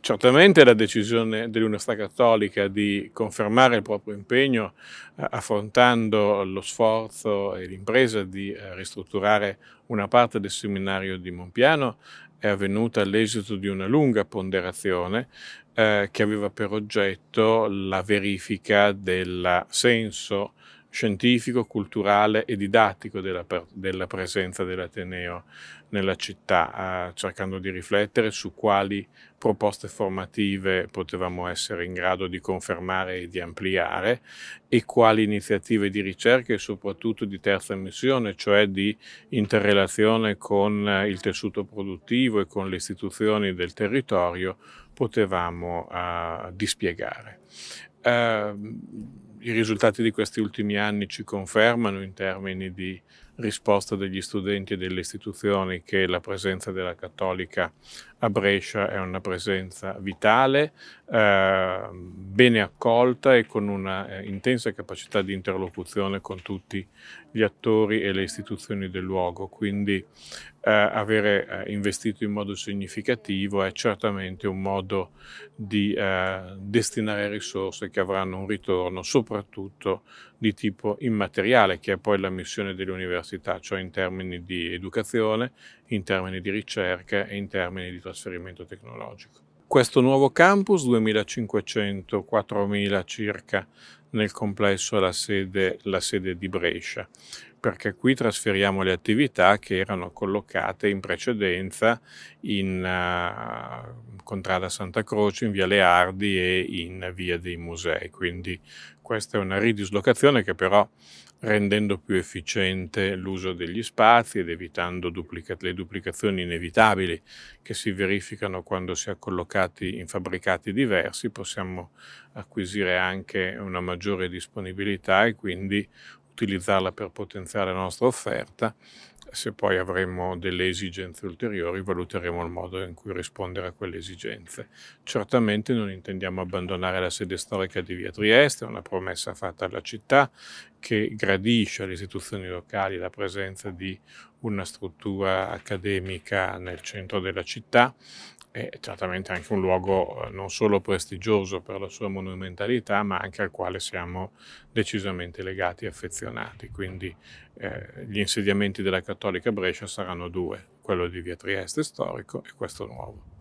Certamente la decisione dell'Università Cattolica di confermare il proprio impegno eh, affrontando lo sforzo e l'impresa di eh, ristrutturare una parte del seminario di Monpiano è avvenuta all'esito di una lunga ponderazione eh, che aveva per oggetto la verifica del senso scientifico, culturale e didattico della, della presenza dell'Ateneo nella città, eh, cercando di riflettere su quali proposte formative potevamo essere in grado di confermare e di ampliare e quali iniziative di ricerca e soprattutto di terza missione, cioè di interrelazione con il tessuto produttivo e con le istituzioni del territorio potevamo eh, dispiegare. Eh, i risultati di questi ultimi anni ci confermano in termini di risposta degli studenti e delle istituzioni che la presenza della cattolica a Brescia è una presenza vitale, eh, bene accolta e con una eh, intensa capacità di interlocuzione con tutti gli attori e le istituzioni del luogo. Quindi eh, avere eh, investito in modo significativo è certamente un modo di eh, destinare risorse che avranno un ritorno soprattutto di tipo immateriale, che è poi la missione dell'università, cioè in termini di educazione, in termini di ricerca e in termini di trasferimento tecnologico. Questo nuovo campus, 2.500-4.000 circa nel complesso, è la sede, la sede di Brescia perché qui trasferiamo le attività che erano collocate in precedenza in uh, Contrada Santa Croce, in Via Leardi e in Via dei Musei. Quindi questa è una ridislocazione che però rendendo più efficiente l'uso degli spazi ed evitando duplica le duplicazioni inevitabili che si verificano quando si è collocati in fabbricati diversi, possiamo acquisire anche una maggiore disponibilità e quindi utilizzarla per potenziare la nostra offerta. Se poi avremo delle esigenze ulteriori, valuteremo il modo in cui rispondere a quelle esigenze. Certamente non intendiamo abbandonare la sede storica di Via Trieste, una promessa fatta alla città che gradisce alle istituzioni locali la presenza di una struttura accademica nel centro della città è certamente anche un luogo eh, non solo prestigioso per la sua monumentalità, ma anche al quale siamo decisamente legati e affezionati. Quindi eh, gli insediamenti della Cattolica Brescia saranno due, quello di Via Trieste storico e questo nuovo.